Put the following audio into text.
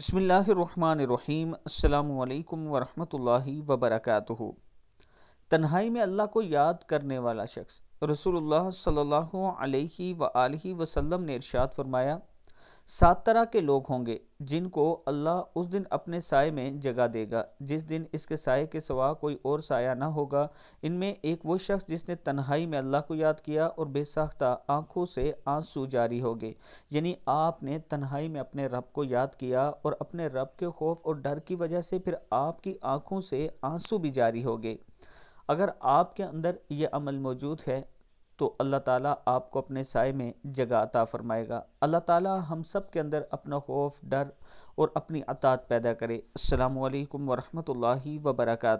बसमीम् अल्लाम वरहमतुल्लाहि वबरकातुहु तन्हाई में अल्लाह को याद करने वाला शख्स रसूलुल्लाह सल्लल्लाहु अलैहि व आलिहि वसल्लम ने इरशाद फरमाया सात तरह के लोग होंगे जिनको अल्लाह उस दिन अपने साय में जगह देगा जिस दिन इसके साय के सवा कोई और साया ना होगा इनमें एक वो शख्स जिसने तन्हाई में अल्लाह को याद किया और बेसाख्ता आंखों से आंसू जारी हो गए यानी आपने तन्हाई में अपने रब को याद किया और अपने रब के खौफ और डर की वजह से फिर आपकी आंखों से आंसू भी जारी हो गए अगर आपके अंदर ये अमल मौजूद है तो अल्लाह ताला आपको अपने साय में जगह अता फ़रमाएगा अल्लाह ताला हम सब के अंदर अपना खौफ डर और अपनी अतात पैदा करे अल्लाम लाही वर्का